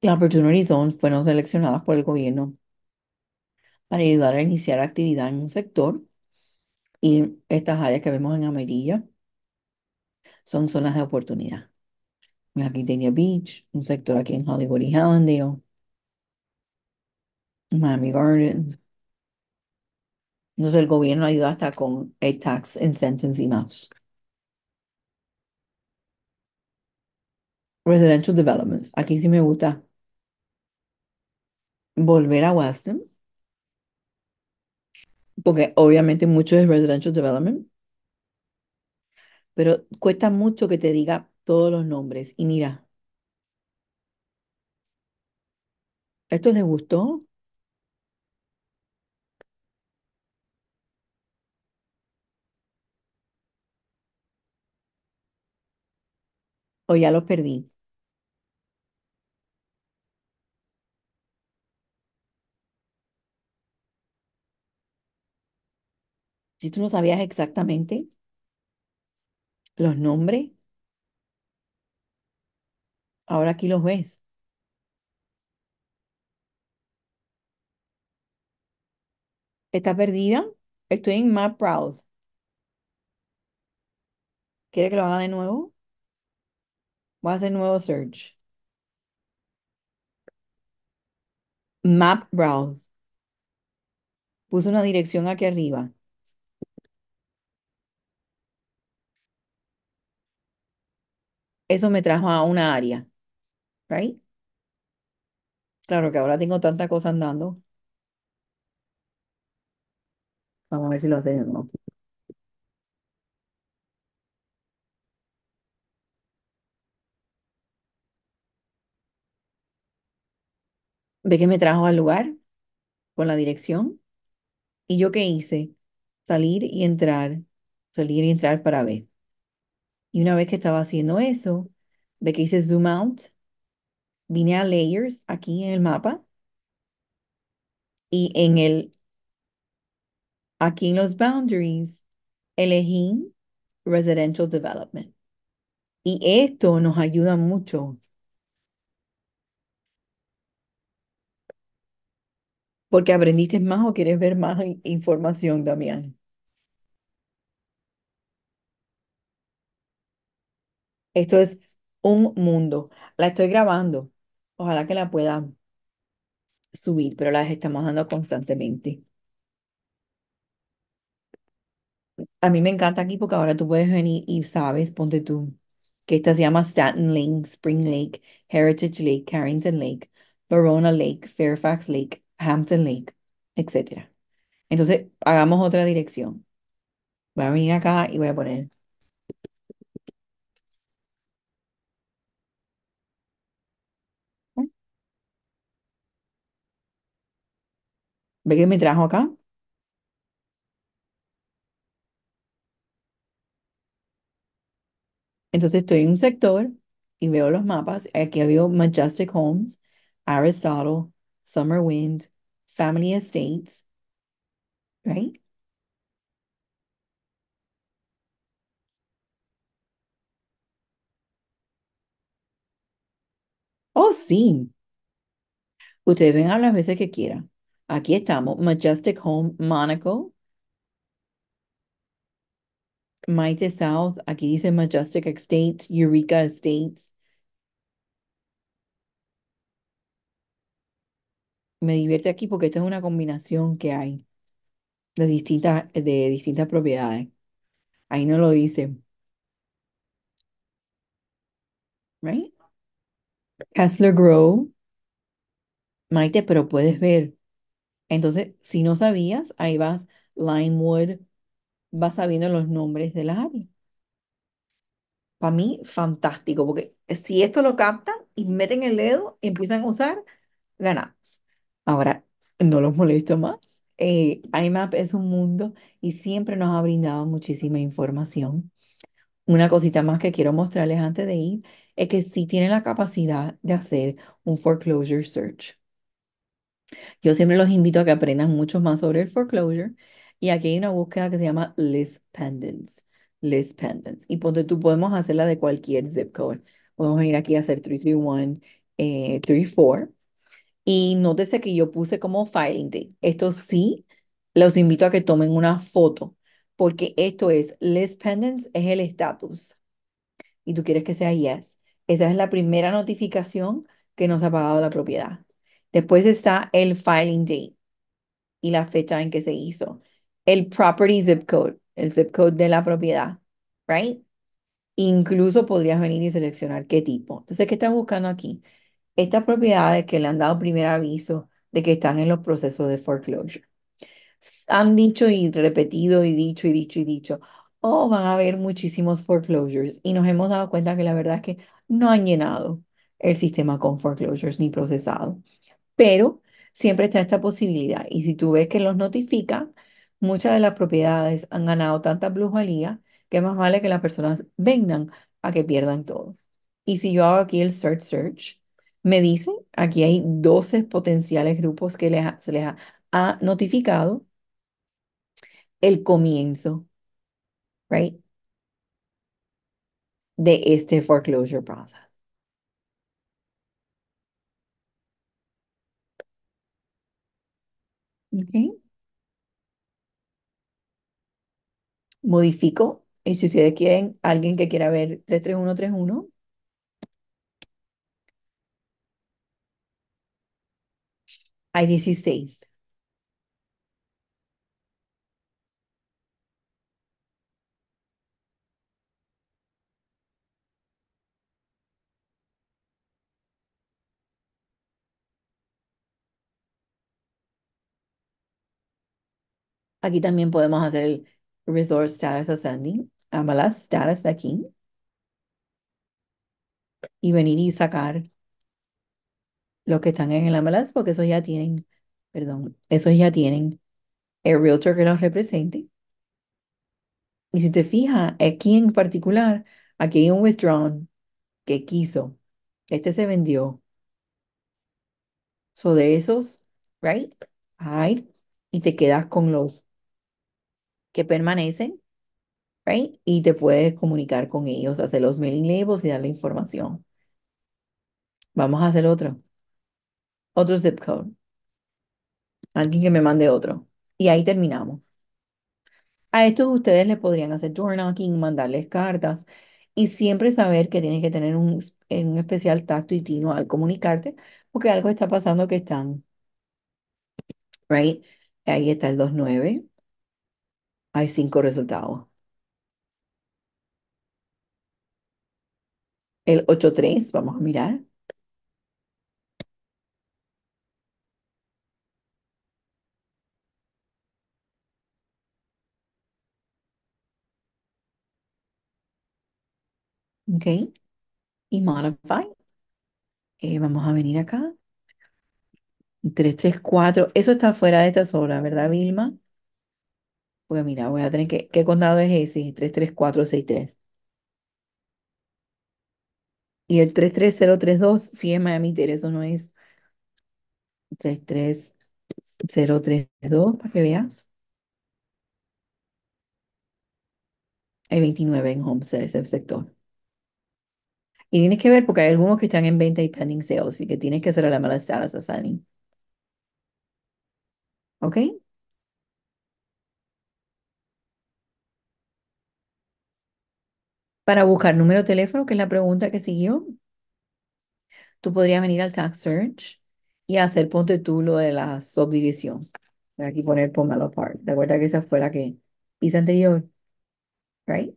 las Opportunity Zone fueron seleccionadas por el gobierno para ayudar a iniciar actividad en un sector. Y estas áreas que vemos en amarilla son zonas de oportunidad. Pues aquí tenía Beach, un sector aquí en Hollywood y Hallandale, Miami Gardens, entonces el gobierno ayuda hasta con a tax incentives y más. Residential developments. Aquí sí me gusta volver a Weston. Porque obviamente mucho es residential development. Pero cuesta mucho que te diga todos los nombres. Y mira, esto les gustó. ya lo perdí. Si tú no sabías exactamente los nombres, ahora aquí los ves. ¿Está perdida? Estoy en Map Browse. ¿Quiere que lo haga de nuevo? Voy a hacer nuevo search. Map Browse. Puse una dirección aquí arriba. Eso me trajo a una área. Right? Claro que ahora tengo tanta cosa andando. Vamos a ver si lo hacemos. Ve que me trajo al lugar con la dirección. ¿Y yo qué hice? Salir y entrar, salir y entrar para ver. Y una vez que estaba haciendo eso, ve que hice zoom out, vine a layers aquí en el mapa y en el, aquí en los boundaries, elegí residential development. Y esto nos ayuda mucho porque aprendiste más o quieres ver más información, Damián. Esto es un mundo. La estoy grabando. Ojalá que la pueda subir, pero las estamos dando constantemente. A mí me encanta aquí porque ahora tú puedes venir y sabes, ponte tú, que esta se llama Staten Lake, Spring Lake, Heritage Lake, Carrington Lake, Verona Lake, Fairfax Lake, Hampton Lake, etc. Entonces, hagamos otra dirección. Voy a venir acá y voy a poner ¿Ve que me trajo acá? Entonces estoy en un sector y veo los mapas. Aquí había Majestic Homes, Aristotle, Summer Wind, family estates, right? Oh, sí. Ustedes a las veces que quieran. Aquí estamos, Majestic Home, Monaco. Maite South, aquí dice Majestic Estates, Eureka Estates. me divierte aquí porque esto es una combinación que hay de distintas, de distintas propiedades. Ahí no lo dice. Right? Kessler Grove. Maite, pero puedes ver. Entonces, si no sabías, ahí vas, Limewood, vas sabiendo los nombres de las áreas. Para mí, fantástico, porque si esto lo captan y meten el dedo, y empiezan a usar, ganamos. Ahora, no los molesto más. Eh, IMAP es un mundo y siempre nos ha brindado muchísima información. Una cosita más que quiero mostrarles antes de ir es que sí tienen la capacidad de hacer un foreclosure search. Yo siempre los invito a que aprendan mucho más sobre el foreclosure y aquí hay una búsqueda que se llama list pendants, list pendants. Y ponte tú podemos hacerla de cualquier zip code. Podemos venir aquí a hacer 331, 34 y nótese que yo puse como filing date. Esto sí, los invito a que tomen una foto, porque esto es, list pendants es el estatus. Y tú quieres que sea yes. Esa es la primera notificación que nos ha pagado la propiedad. Después está el filing date y la fecha en que se hizo. El property zip code, el zip code de la propiedad, right? Incluso podrías venir y seleccionar qué tipo. Entonces, ¿qué están buscando aquí? estas propiedades que le han dado primer aviso de que están en los procesos de foreclosure. Han dicho y repetido y dicho y dicho y dicho, oh, van a haber muchísimos foreclosures y nos hemos dado cuenta que la verdad es que no han llenado el sistema con foreclosures ni procesado. Pero siempre está esta posibilidad y si tú ves que los notifica, muchas de las propiedades han ganado tanta plusvalía que más vale que las personas vengan a que pierdan todo. Y si yo hago aquí el search search, me dice, aquí hay 12 potenciales grupos que les se les ha, notificado el comienzo, de este foreclosure process. Okay. Modifico. Y si ustedes quieren, alguien que quiera ver 33131, Hay 16. Aquí también podemos hacer el Resort Status Ascending. Ambalas, status de aquí. Y venir y sacar los que están en el ambulance, porque esos ya tienen, perdón, esos ya tienen el realtor que los represente. Y si te fijas, aquí en particular, aquí hay un withdrawn que quiso, este se vendió. So de esos, right? Hide, y te quedas con los que permanecen, right? Y te puedes comunicar con ellos, hacer los mailing labels y dar la información. Vamos a hacer otro otro zip code. Alguien que me mande otro. Y ahí terminamos. A estos ustedes le podrían hacer door knocking, mandarles cartas y siempre saber que tienes que tener un, un especial tacto y tino al comunicarte porque algo está pasando que están. Right? Ahí está el 2-9. Hay cinco resultados. El 8-3, vamos a mirar. Ok. Y modify. Eh, vamos a venir acá. 334, Eso está fuera de esta zona, ¿verdad, Vilma? Porque mira, voy a tener que... ¿Qué condado es ese? 33463. Y el 33032 si es Miami-Dade, eso no es 33032, para que veas. Hay 29 en Homestead, ese sector. Y tienes que ver porque hay algunos que están en venta y pending sales y que tienes que hacer la mala esa assigning. ¿Ok? Para buscar número de teléfono, que es la pregunta que siguió, tú podrías venir al Tax Search y hacer, ponte tú, lo de la subdivisión. Aquí poner Pomelo Park. de acuerdo que esa fue la que hice anterior? Right?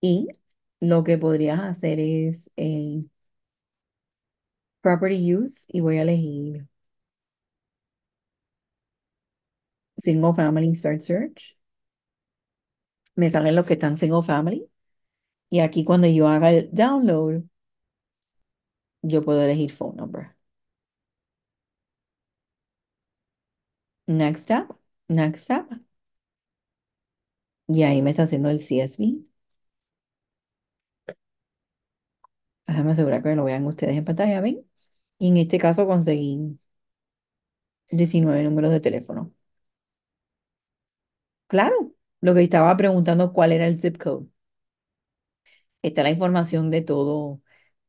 Y lo que podrías hacer es el eh, property use y voy a elegir single family start search. Me salen los que están single family. Y aquí cuando yo haga el download, yo puedo elegir phone number. Next up, next up. Y ahí me está haciendo el CSV. Déjame asegurar que lo vean ustedes en pantalla, ¿ven? Y en este caso conseguí 19 números de teléfono. Claro, lo que estaba preguntando cuál era el zip code. Está la información de todo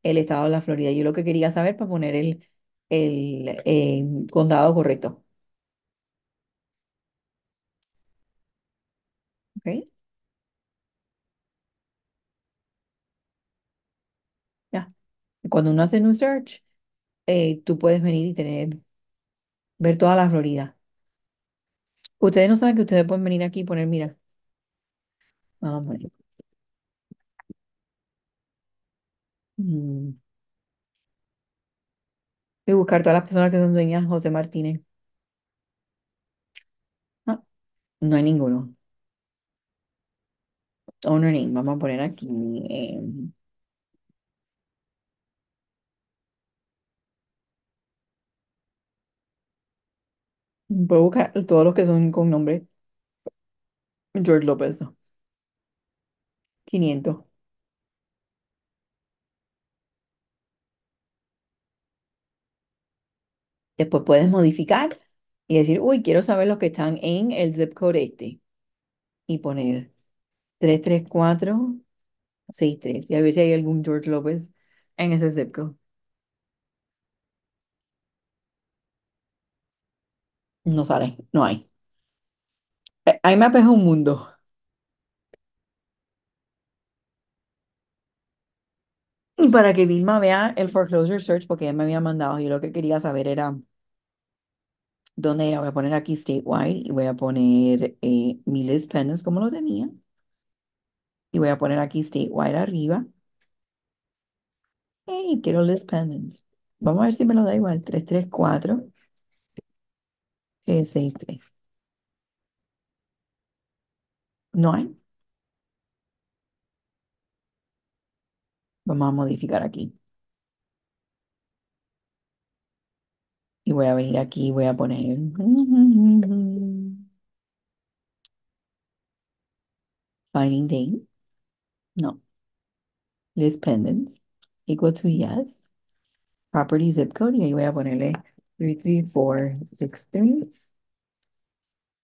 el estado de la Florida. Yo lo que quería saber para poner el, el eh, condado correcto. ¿Ok? Cuando uno hace un search, eh, tú puedes venir y tener, ver toda la Florida. Ustedes no saben que ustedes pueden venir aquí y poner, mira. Vamos a ver. Mm. Y buscar todas las personas que son dueñas José Martínez. No, ah, no hay ninguno. Owner name, vamos a poner aquí. Eh, Voy a buscar todos los que son con nombre George López. 500. Después puedes modificar y decir, uy, quiero saber los que están en el zip code este. Y poner 33463 y a ver si hay algún George López en ese zip code. No sale, no hay. Eh, ahí me apeja un mundo. Y para que Vilma vea el foreclosure search, porque ella me había mandado, yo lo que quería saber era dónde era. Voy a poner aquí statewide y voy a poner eh, mi list pendants como lo tenía. Y voy a poner aquí statewide arriba. Hey, quiero list pendants. Vamos a ver si me lo da igual. 334 eh, 6-3. ¿No hay? Vamos a modificar aquí. Y voy a venir aquí y voy a poner... Finding day. No. List pendants. Equal to yes. Property zip code. Y ahí voy a ponerle three, three, four, six,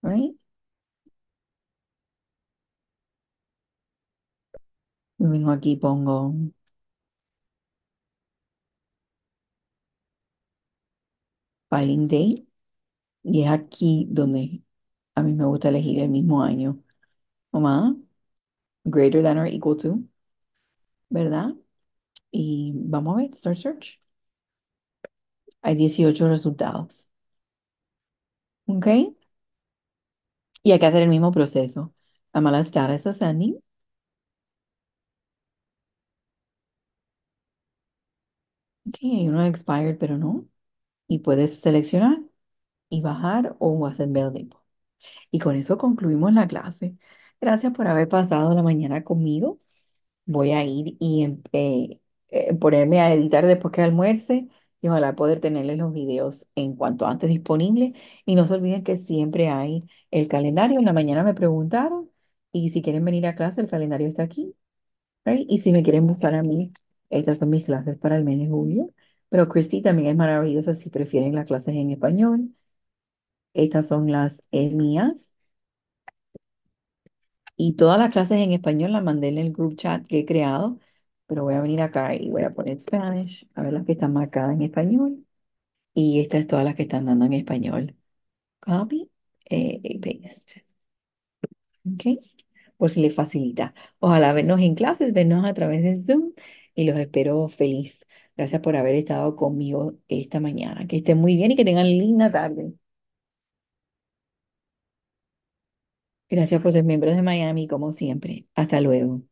right? Vengo aquí, pongo filing date y es aquí donde a mí me gusta elegir el mismo año. Mamá, greater than or equal to, ¿verdad? Y vamos a ver, start search. Hay 18 resultados. ¿Ok? Y hay que hacer el mismo proceso. mala estar está ascending. Ok, hay uno expired, pero no. Y puedes seleccionar y bajar o hacer bell Y con eso concluimos la clase. Gracias por haber pasado la mañana conmigo. Voy a ir y eh, eh, ponerme a editar después que almuerce y ojalá poder tenerles los videos en cuanto antes disponibles. Y no se olviden que siempre hay el calendario. En la mañana me preguntaron y si quieren venir a clase, el calendario está aquí. Y si me quieren buscar a mí, estas son mis clases para el mes de julio. Pero Christy también es maravillosa si prefieren las clases en español. Estas son las eh, mías. Y todas las clases en español las mandé en el group chat que he creado pero voy a venir acá y voy a poner Spanish, a ver las que están marcadas en español. Y estas es todas las que están dando en español. Copy eh, y paste. Ok, por si les facilita. Ojalá vernos en clases, vernos a través de Zoom y los espero feliz. Gracias por haber estado conmigo esta mañana. Que estén muy bien y que tengan linda tarde. Gracias por ser miembros de Miami, como siempre. Hasta luego.